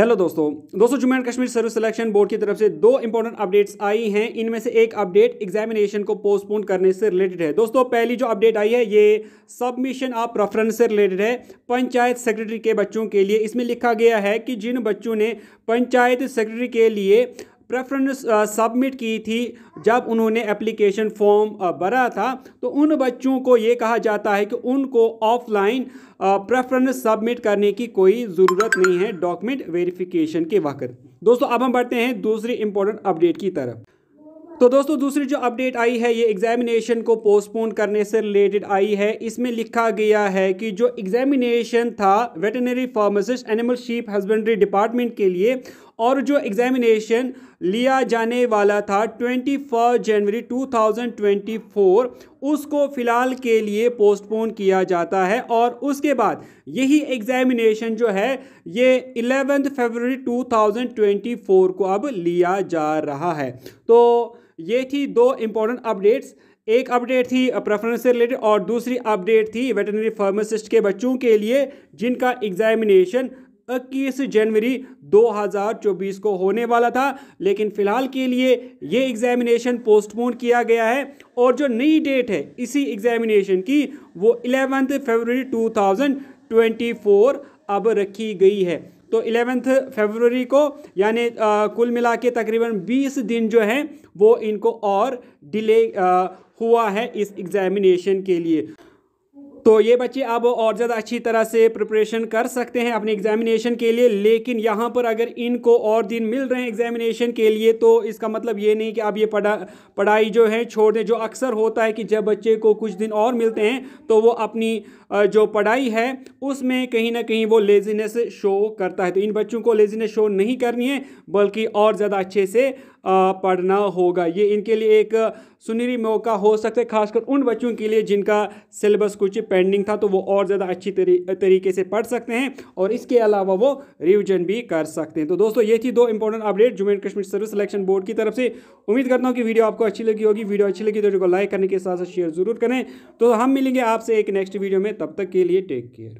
hello दोस्तों दोस्तों Jammu and Kashmir service selection board की तरफ से दो इंपॉर्टेंट अपडेट्स आई हैं इनमें से एक अपडेट एग्जामिनेशन को पोस्टपोन करने से रिलेटेड है दोस्तों पहली जो अपडेट आई है ये सबमिशन ऑफ प्रेफरेंस से रिलेटेड है पंचायत सेक्रेटरी के बच्चों के लिए इसमें लिखा गया है कि जिन बच्चों ने पंचायत सेक्रेटरी के लिए प्रेफरेंस सबमिट uh, की थी जब उन्होंने एप्लीकेशन फॉर्म uh, भरा था तो उन बच्चों को ये कहा जाता है कि उनको ऑफलाइन प्रेफरेंस सबमिट करने की कोई ज़रूरत नहीं है डॉक्यूमेंट वेरिफिकेशन के वक्त दोस्तों अब हम बढ़ते हैं दूसरी इंपॉर्टेंट अपडेट की तरफ तो दोस्तों दूसरी जो अपडेट आई है ये एग्जामिनेशन को पोस्टपोन करने से रिलेटेड आई है इसमें लिखा गया है कि जो एग्जामिनेशन था veterinary pharmacist animal sheep husbandry department के लिए और जो एग्जामिनेशन लिया जाने वाला था 21 जनवरी 2024 उसको फ़िलहाल के लिए पोस्टपोन किया जाता है और उसके बाद यही एग्ज़ामिनेशन जो है ये 11 फरवरी 2024 को अब लिया जा रहा है तो ये थी दो इम्पोर्टेंट अपडेट्स एक अपडेट थी प्रेफरेंस से रिलेटेड और दूसरी अपडेट थी वेटनरी फार्मासिस्ट के बच्चों के लिए जिनका एग्जामिनेशन इक्कीस जनवरी 2024 को होने वाला था लेकिन फिलहाल के लिए ये एग्जामिनेशन पोस्टपोन किया गया है और जो नई डेट है इसी एग्जामिनेशन की वो इलेवेंथ फरवरी 2024 अब रखी गई है तो इलेवेंथ फरवरी को यानी कुल मिला के तकरीबन बीस दिन जो हैं वो इनको और डिले आ, हुआ है इस एग्ज़ामिनेशन के लिए तो ये बच्चे अब और ज़्यादा अच्छी तरह से प्रिपरेशन कर सकते हैं अपने एग्जामिनेशन के लिए लेकिन यहाँ पर अगर इनको और दिन मिल रहे हैं एग्जामिनेशन के लिए तो इसका मतलब ये नहीं कि अब ये पढ़ा पढ़ाई जो है छोड़ दें जो अक्सर होता है कि जब बच्चे को कुछ दिन और मिलते हैं तो वो अपनी जो पढ़ाई है उसमें कहीं ना कहीं वो लेजीनेस शो करता है तो इन बच्चों को लेजीनेस शो नहीं करनी है बल्कि और ज़्यादा अच्छे से पढ़ना होगा ये इनके लिए एक सुनहरी मौका हो सकता है खासकर उन बच्चों के लिए जिनका सिलेबस कुछ पेंडिंग था तो वो और ज़्यादा अच्छी तरी, तरीके से पढ़ सकते हैं और इसके अलावा वो रिविजन भी कर सकते हैं तो दोस्तों ये थी दो important update Jammu and Kashmir service selection board की तरफ से उम्मीद करता हूँ कि वीडियो आपको अच्छी लगी होगी वीडियो अच्छी लगी तो वीडियो को लाइक करने के साथ साथ शेयर जरूर करें तो हम मिलेंगे आपसे एक नेक्स्ट वीडियो में तब तक के लिए टेक केयर